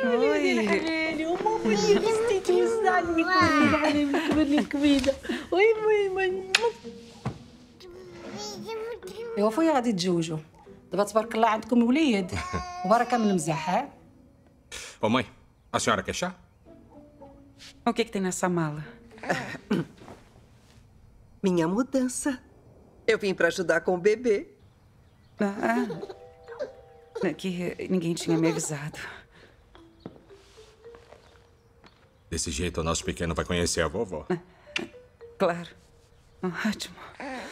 Oi. Oi. Uma mulher que está me comida, me comida, me comida. Oi, mãe, mãe. ايوا خويا غادي تزوجوا دابا تبارك الله عندكم وليد وبركه من المزح ها امي a senhora quer chá? O que, que tem nessa mala? Minha mudança. Eu vim para ajudar com o bebê. Ah, que ninguém tinha me avisado. Desse jeito, o nosso pequeno vai conhecer a vovó. É, claro. Ótimo. É.